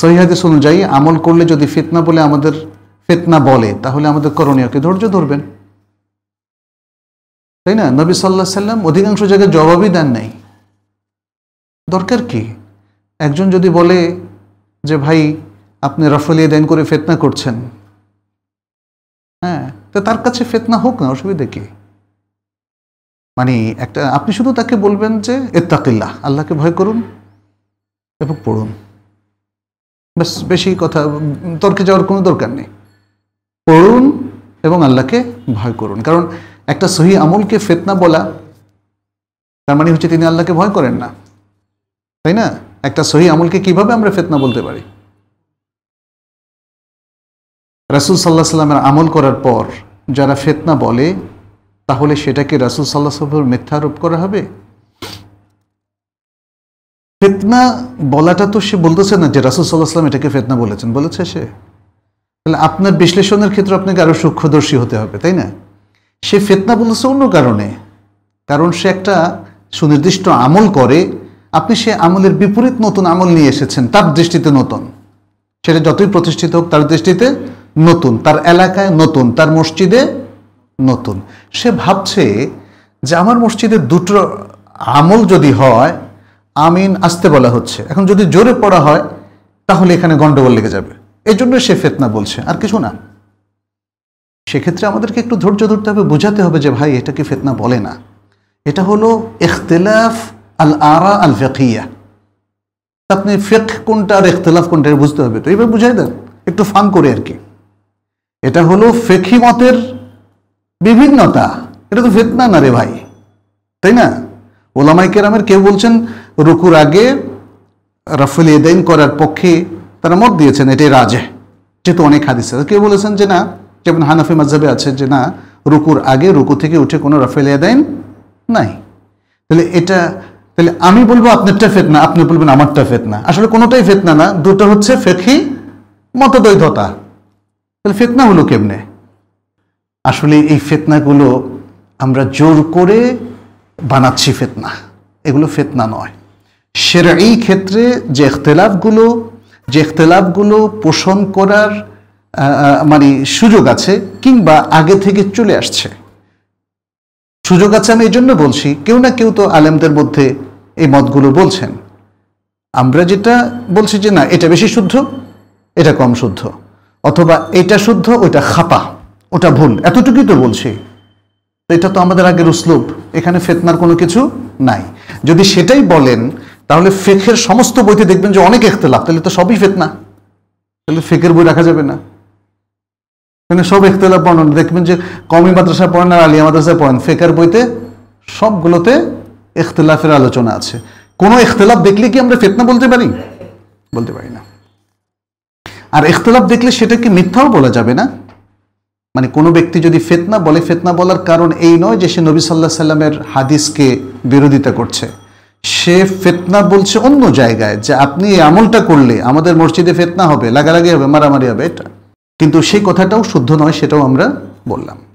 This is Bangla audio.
সহিহাদিস অনুযায়ী আমল করলে যদি ফিতনা বলে আমাদের ফিতনা বলে তাহলে আমাদের করণীয়কে ধৈর্য ধরবেন তাই না নবী সাল্লাহ সাল্লাম অধিকাংশ জায়গায় জবাবই দেন নাই দরকার কি একজন যদি বলে যে ভাই আপনি রফলিয়ে দেন করে ফেতনা করছেন হ্যাঁ তো তার কাছে ফেতনা হোক না অসুবিধে কি মানে একটা আপনি শুধু তাকে বলবেন যে এত্তাকিল্লাহ আল্লাহকে ভয় করুন এবং পড়ুন বেশ বেশি কথা তর্কে যাওয়ার কোনো দরকার নেই পড়ুন এবং আল্লাহকে ভয় করুন কারণ একটা সহি আমলকে ফেতনা বলা তার মানে হচ্ছে তিনি আল্লাহকে ভয় করেন না তাই না একটা সহি আমলকে কিভাবে আমরা ফেতনা বলতে পারি রাসুল সাল্লাহ সাল্লামের আমল করার পর যারা ফেতনা বলে তাহলে সেটাকে রাসুল সাল্লাহ সাল্লামের আরোপ করা হবে ফেতনা বলাটা তো সে বলতেছে না যে রাসুল সাল্লাহ আসলাম এটাকে ফেতনা বলেছেন বলেছে সে তাহলে আপনার বিশ্লেষণের ক্ষেত্রে আপনাকে আরও সূক্ষ্মদর্শী হতে হবে তাই না সে ফেতনা বলেছে অন্য কারণে কারণ সে একটা সুনির্দিষ্ট আমল করে আপনি সে আমলের বিপরীত নতুন আমল নিয়ে এসেছেন তার দৃষ্টিতে নতুন সেটা যতই প্রতিষ্ঠিত হোক তার দৃষ্টিতে নতুন তার এলাকায় নতুন তার মসজিদে নতুন সে ভাবছে যে আমার মসজিদে দুটো আমল যদি হয় আমিন আসতে বলা হচ্ছে এখন যদি জোরে পড়া হয় তাহলে এখানে গণ্ডগোল লেগে যাবে এই জন্য সে ফেতনা বলছে আর কিছু না সেক্ষেত্রে আমাদেরকে একটু ধৈর্য ধরতে হবে বোঝাতে হবে যে ভাই এটাকে ফেতনা বলে না এটা হলো এখতেলাফ আল আরা আল ফেকিয়া আপনি ফেক কোনটা আর এখতেলাফ কোনটা বুঝতে হবে তো এবার বুঝাই দেন একটু ফান করে আর কি এটা হলো ফেকি মতের বিভিন্নতা এটা তো ফেতনা না রে ভাই তাই না ওলামাই কেরামের কেউ বলছেন রুকুর আগে রাফুল এদাইন করার পক্ষে তারা মত দিয়েছেন এটাই রাজে যেহেতু অনেক হাদিস আছে কেউ বলেছেন যে না যেমন হানাফি মাঝাবে আছে যে না রুকুর আগে রুকু থেকে উঠে কোনো রাফেল এদাইন নাই তাহলে এটা তাহলে আমি বলবো আপনারটা ফেতনা আপনি বলবেন আমারটা ফেতনা আসলে কোনোটাই ফেতনা না দুটো হচ্ছে ফেকি মতদ্বৈধতা তাহলে ফেতনা হলো কেমনে আসলে এই ফেতনাগুলো আমরা জোর করে বানাচ্ছি ফেতনা এগুলো ফেতনা নয় এই ক্ষেত্রে যে এখতেলাফগুলো যে এখতেলাফগুলো পোষণ করার মানে সুযোগ আছে কিংবা আগে থেকে চলে আসছে সুযোগ আছে আমি এই জন্য বলছি কেউ না কেউ তো আলেমদের মধ্যে এই মতগুলো বলছেন আমরা যেটা বলছি যে না এটা বেশি শুদ্ধ এটা কম শুদ্ধ অথবা এটা শুদ্ধ ওইটা খাপা ওটা ভুল এতটুকুই তো বলছি এটা তো আমাদের আগের উসলুপ এখানে ফেতনার কোনো কিছু নাই যদি সেটাই বলেন তাহলে ফেকের সমস্ত বইতে দেখবেন যে অনেক এখতলাফ তাহলে তো সবই না তাহলে ফেকের বই রাখা যাবে না এখানে সব এখতলাফ বর্ণনা দেখবেন যে কমি মাদ্রাসা পড়েন আর আলিয়া মাদ্রাসায় পড়েন ফেকের বইতে সবগুলোতে এখতলাফের আলোচনা আছে কোনো এখতলাফ দেখলে কি আমরা ফেতনা বলতে পারি বলতে পারি না আর এখতলাফ দেখলে সেটাকে মিথ্যাও বলা যাবে না মানে কোনো ব্যক্তি যদি ফেতনা বলে ফেতনা বলার কারণ এই নয় যে সে নবী সাল্লাহ সাল্লামের হাদিসকে বিরোধিতা করছে সে ফেতনা বলছে অন্য জায়গায় যে আপনি এই আমলটা করলে আমাদের মসজিদে ফেতনা হবে লাগালাগি হবে মারামারি হবে এটা কিন্তু সেই কথাটাও শুদ্ধ নয় সেটাও আমরা বললাম